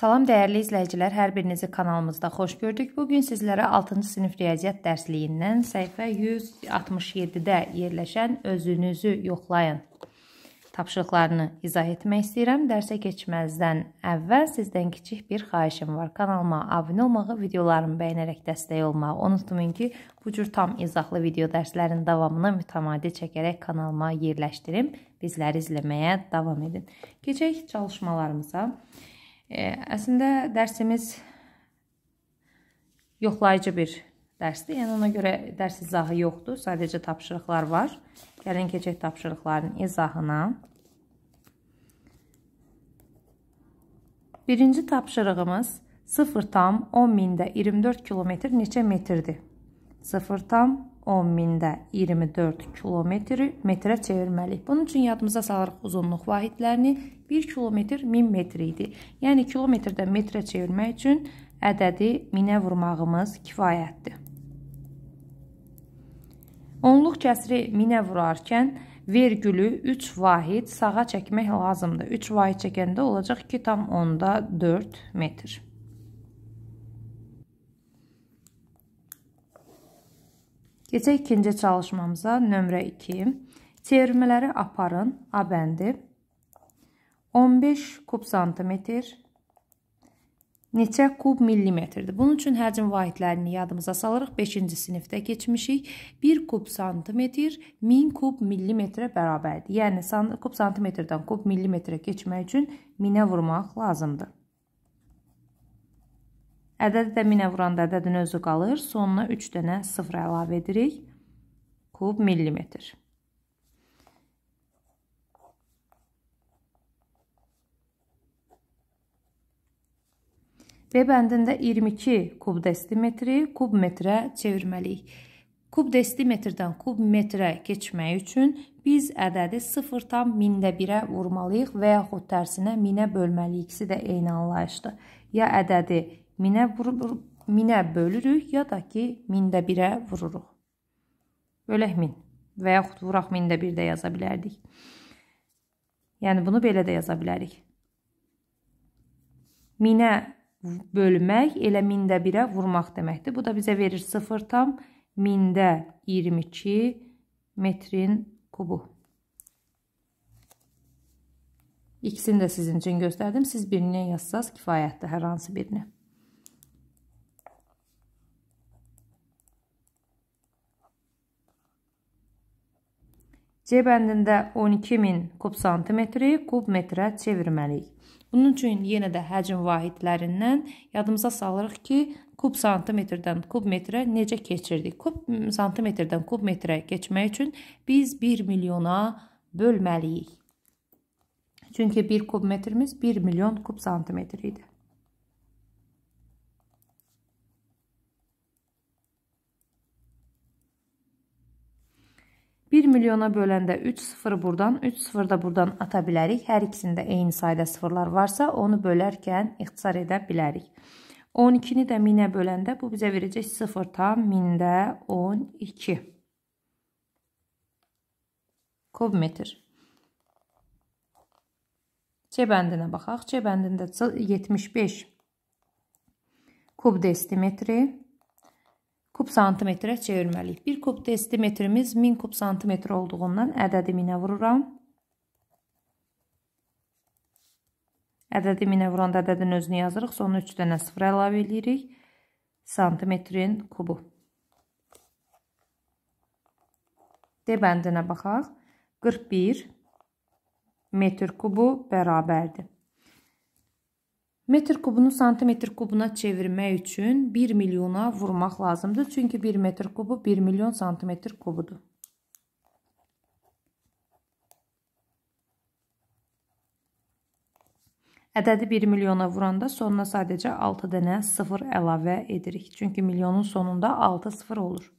Salam dəyərli izləyicilər, hər birinizi kanalımızda xoş gördük. Bugün sizlərə 6-cı sinif riyaziyyat dərsliyindən səhifə 167-də yerləşən özünüzü yoxlayın tapşırıqlarını izah etmək istəyirəm. Dərsə keçməzdən əvvəl sizdən kiçik bir xahişim var. Kanalıma abunə olmağı, videolarımı bəyənərək dəstək olmağı unutmayın ki, bu cür tam izahlı video dərslərinin davamını mütəmadi çəkərək kanalıma yerləşdirim. Bizləri izləməyə davam edin. Keçək çalışmalarımıza. E, əslində dərsimiz yoxlayıcı bir dərsdir. Yəni ona görə dərs izahı yoxdur, sadəcə tapşırıqlar var. Gəlin keçək tapşırıqların izahına. Birinci tapşırığımız 0 tam 10 mində 24 kilometr neçə metrdir? 0 tam 10 mində 24 kilometri metrə çevirməliyik. Bunun üçün yadımıza salırıq uzunluq vahidlərini. 1 kilometr 1000 metr idi. Yəni kilometrdən metrə çevirmək üçün ədədi 1000-ə vurmağımız kifayətdir. Onluq kəsri 1000-ə vurarkən vergülü 3 vahid sağa çəkmək lazımdır. 3 vahid çəkəndə olacaq 2,4 metr. Keçək ikinci çalışmamıza, nömrə 2. Çevirmələri aparın, A bəndi. 15 kub santimetr, neçə kub millimetrdir? Bunun üçün həcm vahidlərini yadımıza salırıq. 5-ci sinifdə keçmişik. 1 kub santimetr 1000 kub millimetrə bərabərdir. Yəni kub santimetrdən kub millimetrə keçmək üçün minə vurmaq lazımdır. Ədədi də 1000-ə vuranda ədədin özü qalır. Sonuna 3 dənə 0 əlavə edirik. Kub millimetr. B bəndində 22 kub desimetri kub metrə çevirməliyik. Kub desimetrdən kub metrə keçmək üçün biz ədədi 0 tam 1000-1-ə vurmalıyıq və yaxud tərsinə 1000-ə bölməliyik. İkisi də eyni anlayışdır. Ya ədədi minə, vurur, minə bölürük ya da ki, mində birə vururuq. Bölək min və yaxud vuraq mində bir də yaza bilərdik. Yəni, bunu belə də yaza bilərik. Minə bölmək elə mində birə vurmaq deməkdir. Bu da bizə verir 0 tam mində 22 metrin kubu. İkisini də sizin üçün göstərdim. Siz birini yazsaz kifayətdir hər hansı birini. C bəndində 12000 kub santimetri kub metrə çevirməliyik. Bunun üçün yenə də həcm vahidlərindən yadımıza salırıq ki, kub santimetrdən kub metrə necə keçirdik? Kub santimetrdən kub metrə keçmək üçün biz 1 milyona bölməliyik. Çünki 1 kub metrimiz 1 milyon kub santimetr idi. 1 milyona böləndə 3 sıfır buradan, 3 sıfır da buradan ata bilərik. Hər ikisində eyni sayda sıfırlar varsa, onu bölərkən ixtisar edə bilərik. 12-ni də 1000-ə böləndə bu bizə verəcək 0 tam 1000-də 12. Kubmetr. C bəndinə baxaq. C bəndində 75 kub desimetri kub santimetrə çevirməliyik. 1 kub desimetrimiz 1000 kub santimetr olduğundan ədədi 1000-ə vururam. Ədədi 1000-ə vuranda ədədin özünü yazırıq, sonra 3 dənə 0 əlavə edirik. Santimetrin kubu. D bəndinə baxaq. 41 metr kubu bərabərdir. Metr kubunu santimetr kubuna çevirmək üçün 1 milyona vurmaq lazımdır. Çünki 1 metr kubu 1 milyon santimetr kubudur. Ədədi 1 milyona vuranda sonuna sadəcə 6 dənə 0 əlavə edirik. Çünki milyonun sonunda 6 0 olur.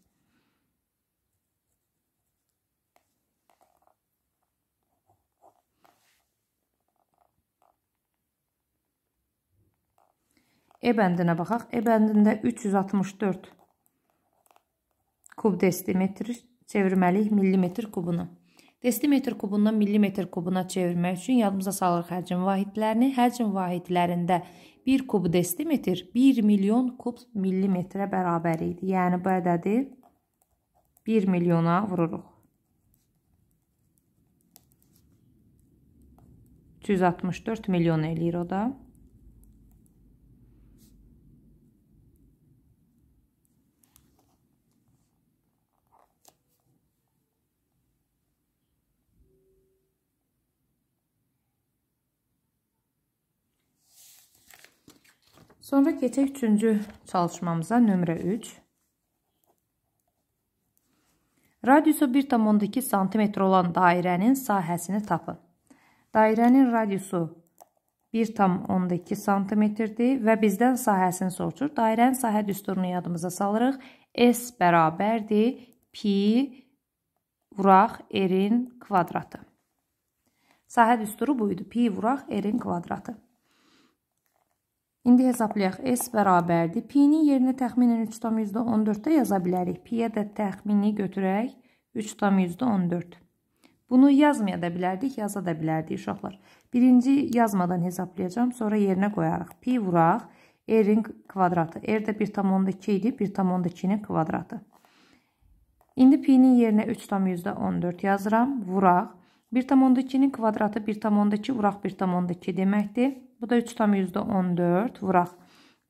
E bəndinə baxaq. E bəndində 364 kub desimetr çevirməliyik millimetr kubunu. Desimetr kubundan millimetr kubuna çevirmək üçün yadımıza salırıq həcm vahidlərini. Həcm vahidlərində 1 kub desimetr 1 milyon kub millimetrə bərabər idi. Yəni bu ədədi 1 milyona vururuq. 364 milyon eləyir o da. Sonra keçək 3-cü çalışmamıza, nömrə 3. Radiusu 1,2 sm olan dairənin sahəsini tapın. Dairənin radiusu 1,2 sm-dir və bizdən sahəsini soruşur. Dairənin sahə düsturunu yadımıza salırıq. S bərabərdir pi vuraq r-in kvadratı. Sahə düsturu buydu. Pi vuraq r-in kvadratı. İndi hesablayaq. S bərabərdir. Pi-nin yerinə təxminən 3,14-də yaza bilərik. Pi-yə də təxmini götürək. 3,14. Bunu yazmaya da bilərdik, yaza da bilərdik uşaqlar. Birinci yazmadan hesablayacağam, sonra yerinə qoyarıq. Pi vuraq. R-in kvadratı. R də 1,2 idi, 1,2-nin kvadratı. İndi pi-nin yerinə 3,14 yazıram, vuraq. 1,2-nin kvadratı 1,2 vuraq 1,2 deməkdir. Bu da 3,14 vuraq.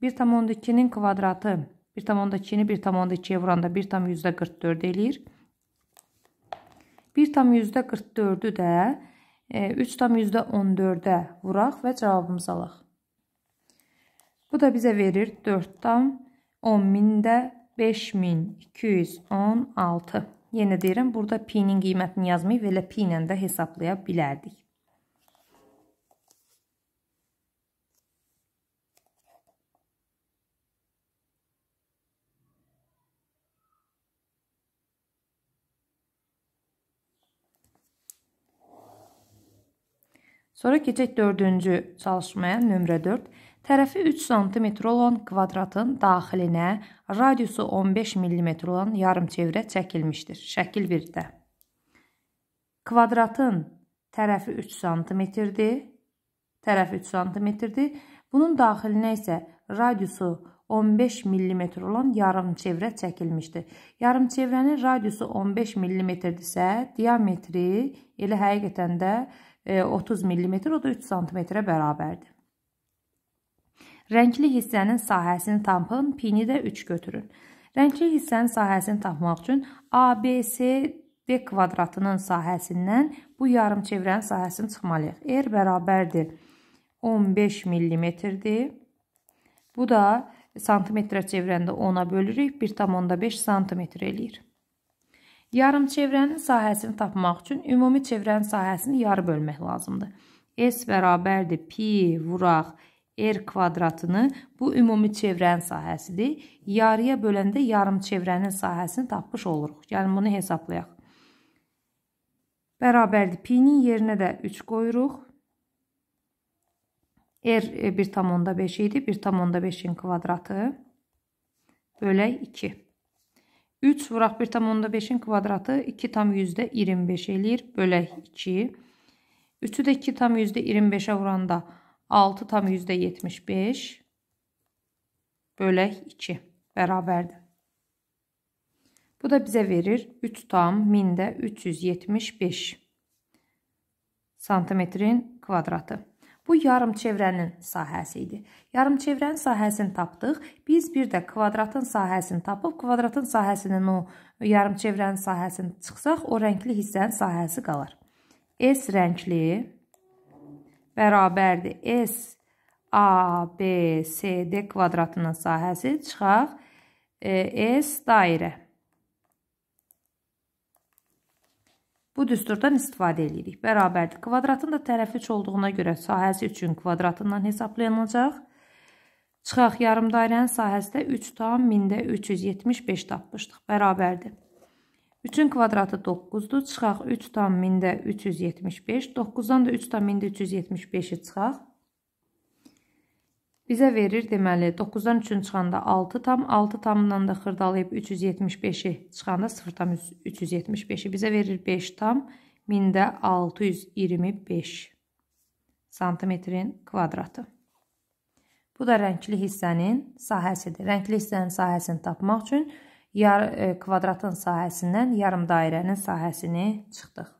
1,12-nin kvadratı 1,2-ni 1,2-yə vuranda 1,44 eləyir. 1,44-ü də 3,14-ə e, vuraq və cavabımızı alaq. Bu da bizə verir 4,10.000-də 5216. Yenə deyirəm, burada pi-nin qiymətini yazmayıb, elə pi ilə də hesablaya bilərdik. Sonra keçək dördüncü çalışmaya, nömrə 4. Tərəfi 3 sm olan kvadratın daxilinə radiusu 15 mm olan yarımçevrə çəkilmişdir. Şəkil 1-də. Kvadratın tərəfi 3 sm-dir. Tərəf 3 sm-dir. Bunun daxilinə isə radiusu 15 mm olan yarımçevrə çəkilmişdir. Yarımçevrənin radiusu 15 mm-dirsə, diametri elə həqiqətən də 1,5 30 e, mm, o da 3 cm-ə bərabərdir. Rəngli hissənin sahəsini tapın, pini də 3 götürün. Rəngli hissənin sahəsini tapmaq üçün ABCD kvadratının sahəsindən bu yarımçevrənin sahəsini çıxmalıyıq. R bərabərdir 15 mm-dir. Bu da santimetrə çevrəndə 10-a bölürük, 1,5 santimetr eləyir. Yarımçevrənin sahəsini tapmaq üçün ümumi çevrənin sahəsini yarı bölmək lazımdır. S bərabərdir pi vuraq r kvadratını. Bu ümumi çevrənin sahəsidir. Yarıya böləndə yarımçevrənin sahəsini tapmış oluruq. Gəlin yəni, bunu hesablayaq. Bərabərdir pi-nin yerinə də 3 qoyuruq. R 1,5 e, idi. 1,5-in kvadratı bölək 2. 3 vuraq 1,5-in kvadratı 2 tam yüzdə 25 elir bölü 2. 3 de 2 tam yüzde 25-ə vuranda 6 tam yüzdə 75. bölü 2. Bərabərdir. Bu da bizə verir 3 tam 1000 375 santimetrin kvadratı. Bu yarımçevrənin sahəsi idi. Yarımçevrənin sahəsini tapdıq. Biz bir də kvadratın sahəsini tapıb kvadratın sahəsinin o yarımçevrənin sahəsini çıxsaq, o rəngli hissənin sahəsi qalar. S rəngli bərabərdir S A B C D kvadratının sahəsi çıxaq e, S dairə. Bu düsturdan istifadə edirik. Bərabərdir. Kvadratın da tərəf 3 olduğuna görə sahəsi üçün kvadratından hesablanacaq. Çıxaq yarım dairənin sahəsi də 3 tam 1375 tapmışdıq. Bərabərdir. 3-ün kvadratı 9-dur. Çıxaq 3 tam 1375. 9-dan da 3 tam 1375-i çıxaq. Bizə verir deməli 9-dan 3-ün çıxanda 6 tam, 6 tamdan da xırdalayıb 375-i çıxanda 0 tam 375-i bizə verir 5 tam, 1000-də 625 santimetrin kvadratı. Bu da rəngli hissənin sahəsidir. Rəngli hissənin sahəsini tapmaq üçün yar, e, kvadratın sahəsindən yarım dairənin sahəsini çıxdıq.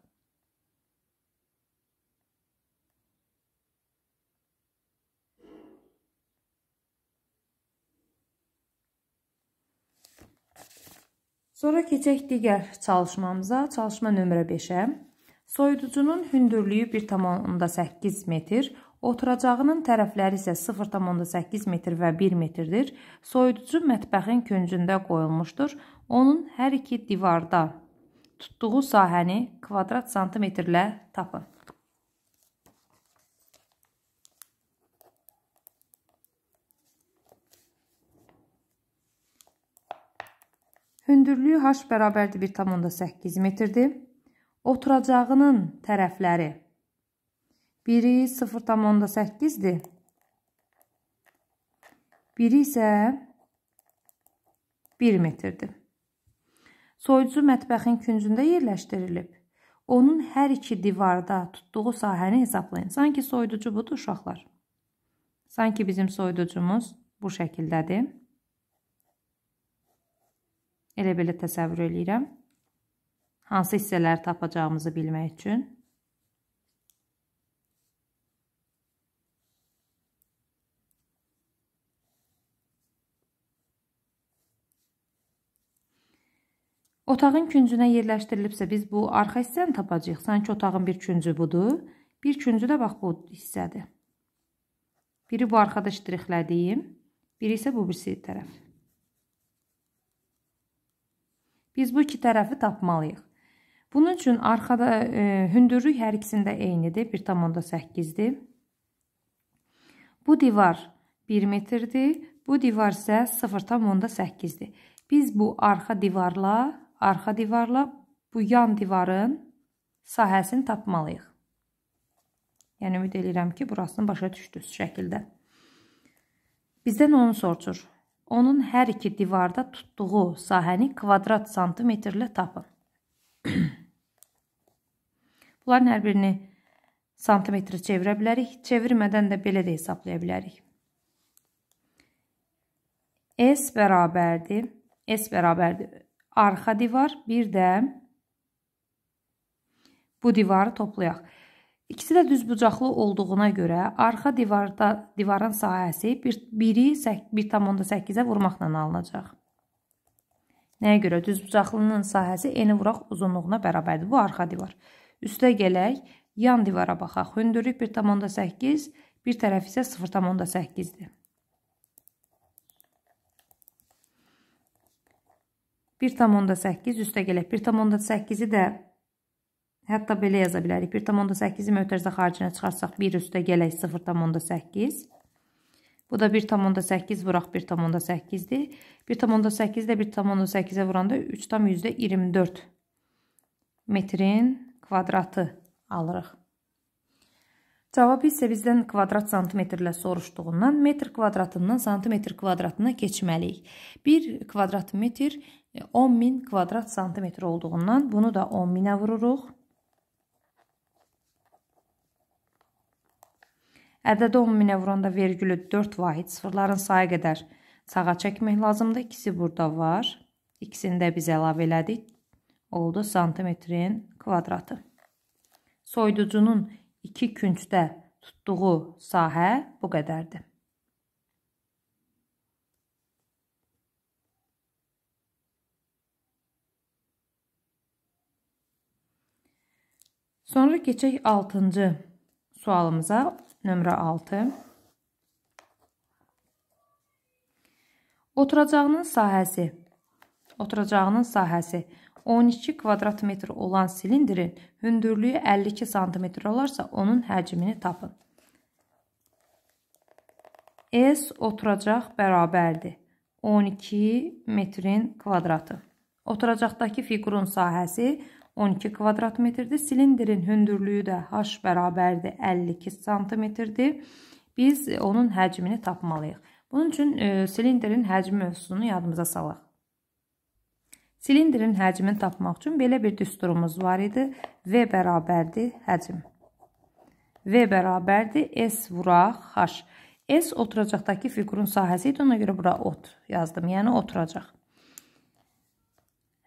Sonra keçək digər çalışmamıza, çalışma nömrə 5-ə. Soyuducunun hündürlüyü 1,8 metr, oturacağının tərəfləri isə 0,8 metr və 1 metrdir. Soyuducu mətbəxin küncündə qoyulmuşdur. Onun hər iki divarda tutduğu sahəni kvadrat santimetrlə tapın. Hündürlüyü h bərabərdir 1,8 metrdir. Oturacağının tərəfləri biri 0,8-dir. Biri isə 1 metrdir. Soyucu mətbəxin küncündə yerləşdirilib. Onun hər iki divarda tutduğu sahəni hesablayın. Sanki soyuducu budur uşaqlar. Sanki bizim soyuducumuz bu şəkildədir. Elə belə təsəvvür eləyirəm. Hansı hissələri tapacağımızı bilmək üçün. Otağın küncünə yerləşdirilibsə biz bu arxa hissəni tapacağıq. Sanki otağın bir küncü budur. Bir küncü də bax bu hissədir. Biri bu arxada ştrixlədiyim, biri isə bu birisi tərəf. Biz bu iki tərəfi tapmalıyıq. Bunun üçün arxada e, hündürlük hər ikisində eynidir, 1.8-dir. Bu divar 1 metrdir, bu divar isə 0.8-dir. Biz bu arxa divarla, arxa divarla bu yan divarın sahəsini tapmalıyıq. Yəni ümid edirəm ki, burasını başa düşdünüz şəkildə. Bizdən onu soruşur onun hər iki divarda tutduğu sahəni kvadrat santimetrlə tapın. Bunların hər birini santimetrə çevirə bilərik. Çevirmədən də belə də hesablaya bilərik. S bərabərdir. S bərabərdir. Arxa divar, bir də bu divarı toplayaq. İkisi də düzbucaqlı olduğuna görə arxa divarda divarın sahəsi 1-i 1.8-ə vurmaqla alınacaq. Nəyə görə düzbucaqlının sahəsi eni vuraq uzunluğuna bərabərdir. Bu arxa divar. Üstə gələk, yan divara baxaq. Hündürlük 1.8, bir tərəf isə 0.8-dir. 1.8 üstə gələk. 1.8-i də Hətta belə yaza bilərik. 1,8-i mötərizə xaricinə çıxarsaq 1 üstə gələk 0,8. Bu da 1,8 vuraq 1,8-dir. 1,8 də 1,8-ə vuranda 3,24 metrin kvadratı alırıq. Cavabı isə bizdən kvadrat santimetrlə soruşduğundan metr kvadratından santimetr kvadratına keçməliyik. 1 kvadrat metr 10.000 e, kvadrat santimetr olduğundan bunu da 10.000-ə vururuq. Ədədi 10 minə vuranda vergülü 4 vahid sıfırların sayı qədər sağa çəkmək lazımdır. İkisi burada var. İkisini də biz əlavə elədik. Oldu santimetrin kvadratı. Soyuducunun 2 küncdə tutduğu sahə bu qədərdir. Sonra keçək 6-cı sualımıza nömrə 6. Oturacağının sahəsi Oturacağının sahəsi 12 kvadrat metr olan silindrin hündürlüyü 52 sm olarsa onun həcmini tapın. S oturacaq bərabərdir 12 metrin kvadratı. Oturacaqdakı fiqurun sahəsi 12 kvadrat metrdir. Silindirin hündürlüyü də h bərabərdir 52 santimetrdir. Biz e, onun həcmini tapmalıyıq. Bunun üçün e, silindirin həcmi mövzusunu yadımıza salaq. Silindirin həcmini tapmaq üçün belə bir düsturumuz var idi. V bərabərdir həcm. V bərabərdir S vuraq H. S oturacaqdakı fiqurun sahəsi idi. Ona görə bura ot yazdım. Yəni oturacaq.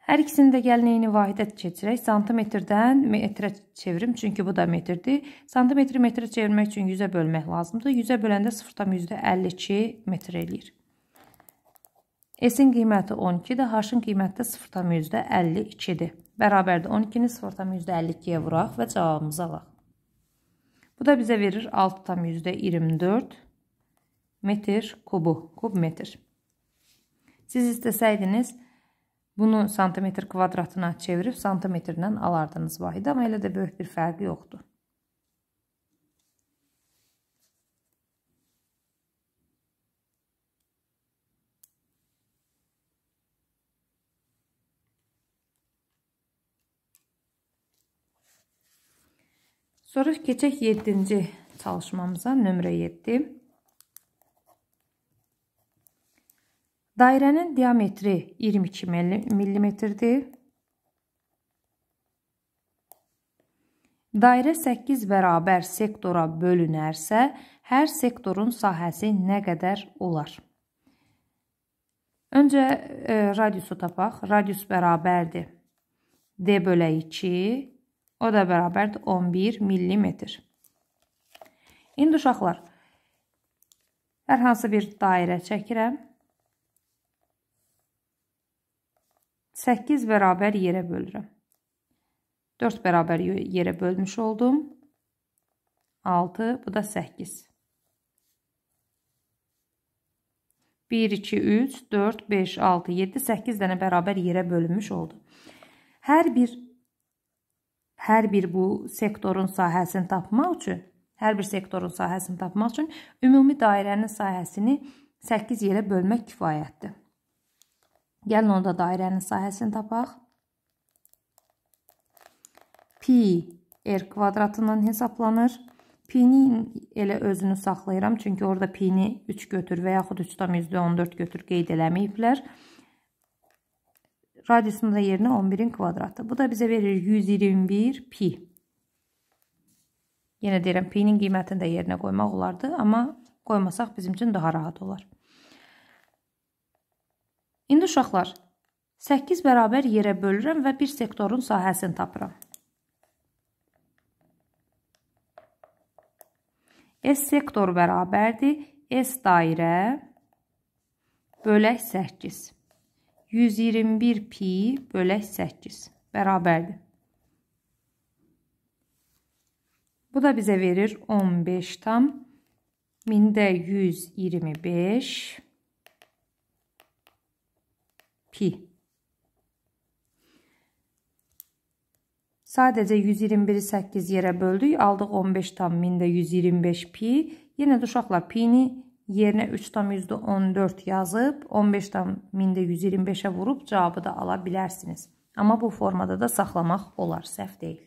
Hər ikisinin də gəlnəyini vahidə keçirək. Santimetrdən metrə çevirim, çünki bu da metrdir. Santimetri metrə çevirmək üçün 100-ə bölmək lazımdır. 100-ə böləndə 0,52 metr eləyir. S-in qiyməti 12-dir, H-in qiyməti də 0,52-dir. Bərabərdir 12-ni 0,52-yə vuraq və cavabımızı alaq. Bu da bizə verir 6,24 metr kubu, kub metr. Siz istəsəydiniz, Bunu santimetr kvadratına çevirib santimetrlə alardınız vahid, amma elə də böyük bir fərqi yoxdur. Sonra keçək 7-ci çalışmamıza, nömrə 7. Dairənin diametri 22 mm-dir. Dairə 8 bərabər sektora bölünərsə, hər sektorun sahəsi nə qədər olar? Öncə e, radiusu tapaq. Radius bərabərdir d bölə 2, o da bərabərdir 11 mm. İndi uşaqlar, hər hansı bir dairə çəkirəm. 8 bərabər yerə bölürəm. 4 bərabər yerə bölmüş oldum. 6, bu da 8. 1, 2, 3, 4, 5, 6, 7, 8 dənə bərabər yerə bölünmüş oldu. Hər bir hər bir bu sektorun sahəsini tapmaq üçün, hər bir sektorun sahəsini tapmaq üçün ümumi dairənin sahəsini 8 yerə bölmək kifayətdir. Gəlin onda dairənin sahəsini tapaq. Pi r kvadratından hesablanır. Pi-ni elə özünü saxlayıram. Çünki orada pi-ni 3 götür və yaxud 3,14 götür qeyd eləməyiblər. Radiusunda yerinə 11-in kvadratı. Bu da bizə verir 121 pi. Yenə deyirəm, pi-nin qiymətini də yerinə qoymaq olardı. Amma qoymasaq bizim üçün daha rahat olar. İndi uşaqlar, 8 bərabər yerə bölürəm və bir sektorun sahəsini tapıram. S sektor bərabərdir. S dairə bölək 8. 121 pi bölək 8 bərabərdir. Bu da bizə verir 15 tam 1125 pi. Sadəcə 121-i 8 yerə böldük. Aldıq 15 tam 1000-də 125 pi. Yenə də uşaqlar pi-ni yerinə 3 tam 14 yazıb 15 tam 1000-də 125-ə vurub cavabı da ala bilərsiniz. Amma bu formada da saxlamaq olar, səhv deyil.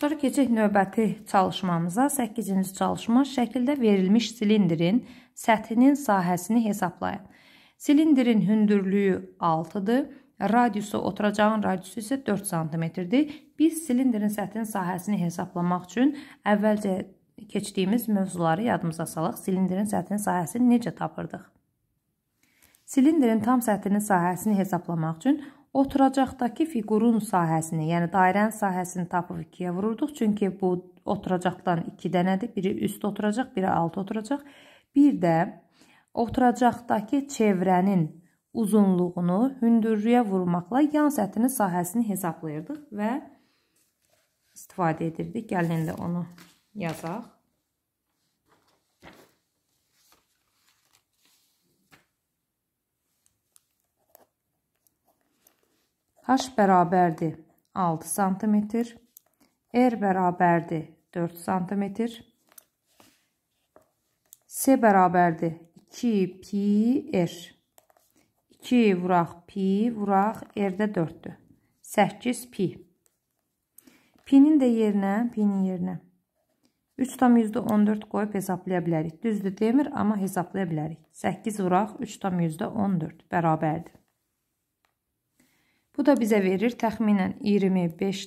Sonra keçək növbəti çalışmamıza. 8-ci çalışma şəkildə verilmiş silindrin səthinin sahəsini hesablayın. Silindrin hündürlüyü 6-dır. Radiusu oturacağın radiusu isə 4 sm-dir. Biz silindrin səthinin sahəsini hesablamaq üçün əvvəlcə keçdiyimiz mövzuları yadımıza salaq. Silindrin səthinin sahəsini necə tapırdıq? Silindrin tam səthinin sahəsini hesablamaq üçün oturacaqdakı fiqurun sahəsini, yəni dairənin sahəsini tapıb ikiyə vururduq. Çünki bu oturacaqdan 2 dənədir. Biri üst oturacaq, biri alt oturacaq. Bir də oturacaqdakı çevrənin uzunluğunu hündürlüyə vurmaqla yan səthinin sahəsini hesablayırdıq və istifadə edirdik. Gəlin də onu yazaq. H bərabərdir 6 sm, R bərabərdir 4 sm, S bərabərdir 2 pi R. 2 vuraq pi vuraq R-də 4-dür. 8 pi. Pi-nin də yerinə, pi-nin yerinə 3 tam yüzdə 14 qoyub hesablaya bilərik. Düzdür demir, amma hesablaya bilərik. 8 vuraq 3 tam yüzdə 14 bərabərdir. Bu da bizə verir təxminən 25,12.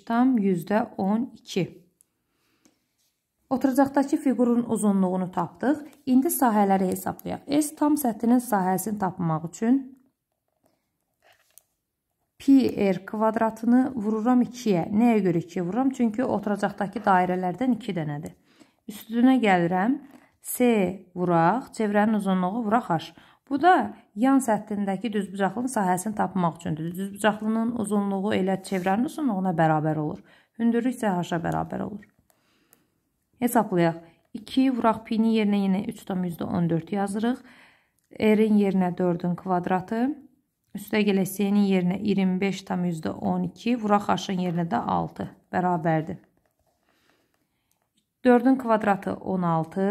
Oturacaqdakı fiqurun uzunluğunu tapdıq. İndi sahələri hesablayaq. S tam səthinin sahəsini tapmaq üçün PR kvadratını vururam 2-yə. Nəyə görə 2-yə vururam? Çünki oturacaqdakı dairələrdən 2 dənədir. Üstünə gəlirəm. S vuraq, çevrənin uzunluğu vuraq H. Bu da yan səthindəki düzbucaqlının sahəsini tapmaq üçündür. Düzbucaqlının uzunluğu elə çevrənin uzunluğuna bərabər olur. Hündürlük isə h-a bərabər olur. Hesablayaq. 2 vuraq pi-ni yerinə yenə 3,14 yazırıq. R-in yerinə 4-ün kvadratı. Üstə gələ C-nin yerinə 25,12, vuraq H-ın yerinə də 6 bərabərdir. 4-ün kvadratı 16,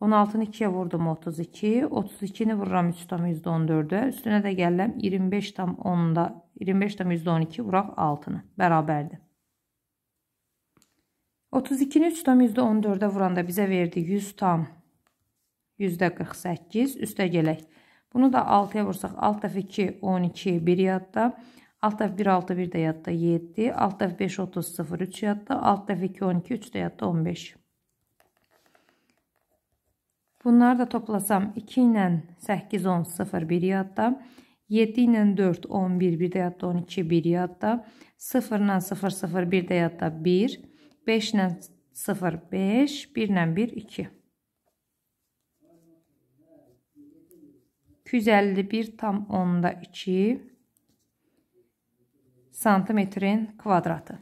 16-nı 2-yə vurdum 32. 32-ni vururam 3 tam %14-ə. Üstünə də gəlirəm 25 tam 10-da 25 tam %12 vuraq 6-nı. Bərabərdir. 32-ni 3 tam %14-ə vuranda bizə verdi 100 tam %48. Üstə gələk. Bunu da 6-ya vursaq 6 dəfə 2 12 1 yadda. 6 dəfə 1 6 1 də yadda 7. 6 dəfə 5 30 0 3 yadda. 6 dəfə 2 12 3 də yadda 15. Bunları da toplasam 2 ilə 8, 10, 0, 1 yadda. 7 ilə 4, 11, 1 də yadda 12, 1 yadda. 0 ilə 0, 0, 1 də yadda 1. 5 ilə 0, 5. 1 ilə 1, 2. 251 tam 10-da 2 santimetrin kvadratı.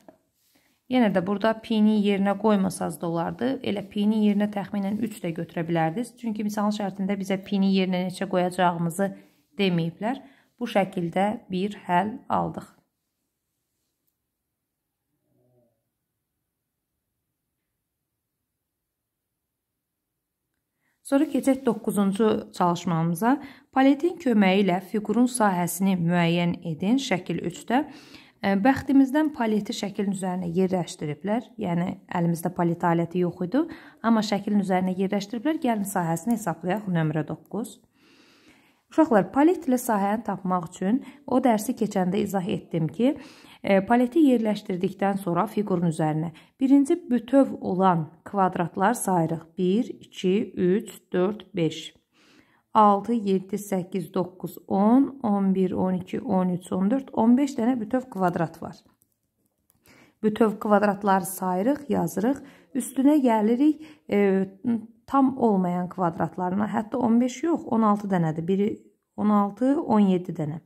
Yenə də burada p-ni yerinə qoymasanız da olardı. Elə p-ni yerinə təxminən 3 də götürə bilərdiniz. Çünki misal şərtində bizə p-ni yerinə neçə qoyacağımızı deməyiblər. Bu şəkildə bir həll aldıq. Sonra keçək 9-cu çalışmamıza. Paletin köməyi ilə fiqurun sahəsini müəyyən edin. Şəkil 3-də. Bəxtimizdən paleti şəklin üzərinə yerləşdiriblər. Yəni əlimizdə palet aləti yox idi, amma şəklin üzərinə yerləşdiriblər. Gəlin sahəsini hesablayaq nömrə 9. Uşaqlar, palet ilə sahəni tapmaq üçün o dərsi keçəndə izah etdim ki, paleti yerləşdirdikdən sonra fiqurun üzərinə birinci bütöv olan kvadratlar sayırıq. 1, 2, 3, 4, 5. 6, 7, 8, 9, 10, 11, 12, 13, 14, 15 dənə bütöv kvadrat var. Bütöv kvadratları sayırıq, yazırıq. Üstünə gəlirik e, tam olmayan kvadratlarına. Hətta 15 yox, 16 dənədir. Biri 16, 17 dənə.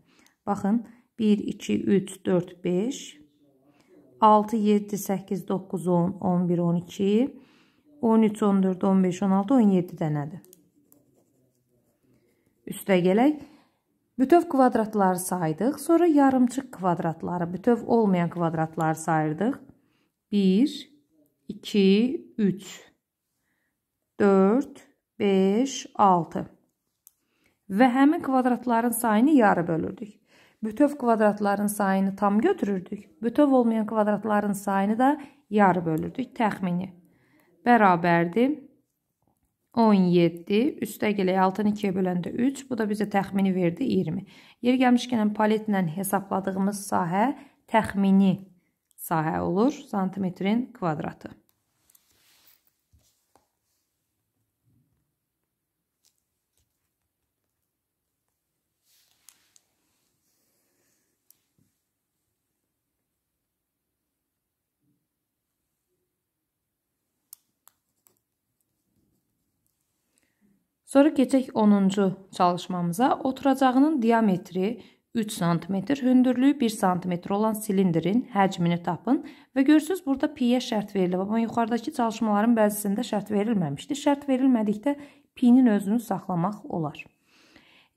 Baxın, 1, 2, 3, 4, 5, 6, 7, 8, 9, 10, 11, 12, 13, 14, 15, 16, 17 dənədir üstə gələk. Bütöv kvadratları saydıq, sonra yarımçıq kvadratları, bütöv olmayan kvadratları sayırdıq. 1, 2, 3, 4, 5, 6 və həmin kvadratların sayını yarı bölürdük. Bütöv kvadratların sayını tam götürürdük, bütöv olmayan kvadratların sayını da yarı bölürdük təxmini. Bərabərdir 17 üstə gələk 6-nı 2-yə böləndə 3. Bu da bizə təxmini verdi 20. Yeri gəlmişkən paletlə hesabladığımız sahə təxmini sahə olur. Santimetrin kvadratı. Sonra keçək 10-cu çalışmamıza. Oturacağının diametri 3 sm, hündürlüyü 1 sm olan silindrin həcmini tapın və görürsüz burada piyə şərt verilib. Amma yuxarıdakı çalışmaların bəzisində şərt verilməmişdi. Şərt verilmədikdə pinin özünü saxlamaq olar.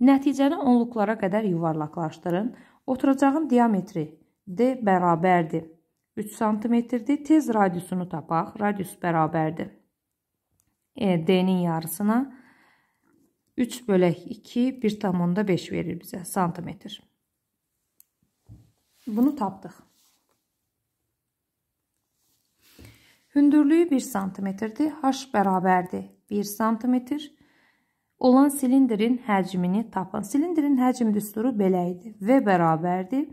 Nəticəni onluqlara qədər yuvarlaqlaşdırın. Oturacağın diametri d bərabərdir 3 sm-dir. Tez radiusunu tapaq. Radius bərabərdir e, d-nin yarısına 3 bölək 2 1,5 verir bizə santimetr. Bunu tapdıq. Hündürlüyü 1 santimetrdir. H bərabərdir 1 santimetr. Olan silindirin həcmini tapın. Silindirin həcm düsturu belə idi. V bərabərdir.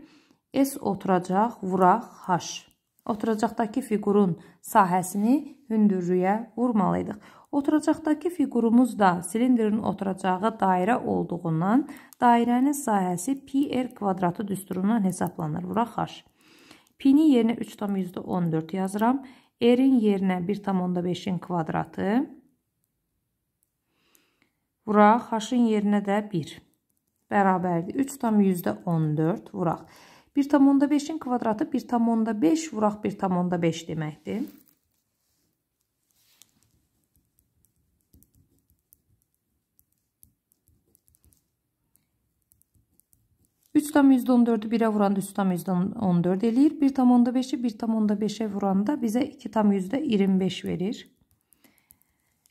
S oturacaq, vuraq, H. Oturacaqdakı fiqurun sahəsini hündürlüyə vurmalıydıq. Oturacaqdakı fiqurumuz da silindrin oturacağı dairə olduğundan dairənin sahəsi πr kvadratı düsturundan hesablanır. Vuraq h. P-ni yerinə 3,14 yazıram. R-in yerinə 1,5-in kvadratı. Vuraq h-in yerinə də 1. Bərabərdir. 3,14 vuraq. 1,5-in kvadratı 1,5 vuraq 1,5 deməkdir. 3,14'ü 1'e vuranda 3,14 eləyir. 1,5-i 1,5-ə vuranda bizə 2,25 verir.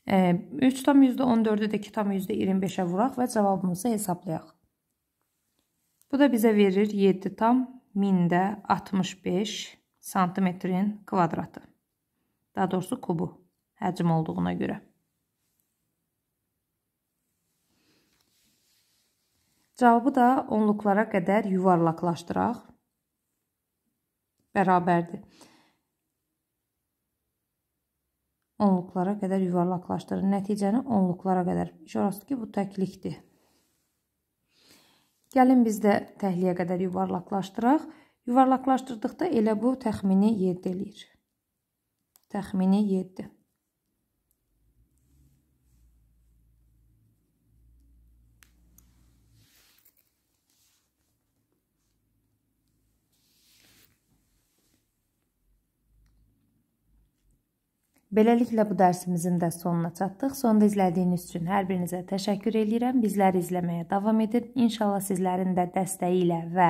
3,14-ü də 2,25-ə vuraq və cavabımızı hesablayaq. Bu da bizə verir 7 tam 1000-də 65 santimetrin kvadratı. Daha doğrusu kubu həcm olduğuna görə. Cavabı da onluqlara qədər yuvarlaqlaşdıraq. Bərabərdir. Onluqlara qədər yuvarlaqlaşdırır. Nəticəni onluqlara qədər. Şorası ki, bu təklikdir. Gəlin biz də təhliyə qədər yuvarlaqlaşdıraq. Yuvarlaqlaşdırdıqda elə bu təxmini 7 eləyir. Təxmini 7. Beləliklə bu dərsimizin də sonuna çatdıq. Sonda izlədiyiniz üçün hər birinizə təşəkkür eləyirəm. Bizləri izləməyə davam edin. İnşallah sizlərin də dəstəyi ilə və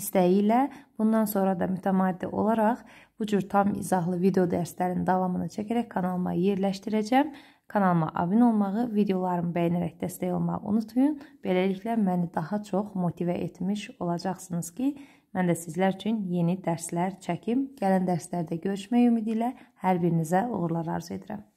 istəyi ilə bundan sonra da mütəmadi olaraq bu cür tam izahlı video dərslərin davamını çəkərək kanalıma yerləşdirəcəm. Kanalıma abunə olmağı, videolarımı bəyənərək dəstək olmağı unutmayın. Beləliklə məni daha çox motivə etmiş olacaqsınız ki, Mən də sizlər üçün yeni dərslər çəkim. Gələn dərslərdə görüşmək ümidi ilə hər birinizə uğurlar arzu edirəm.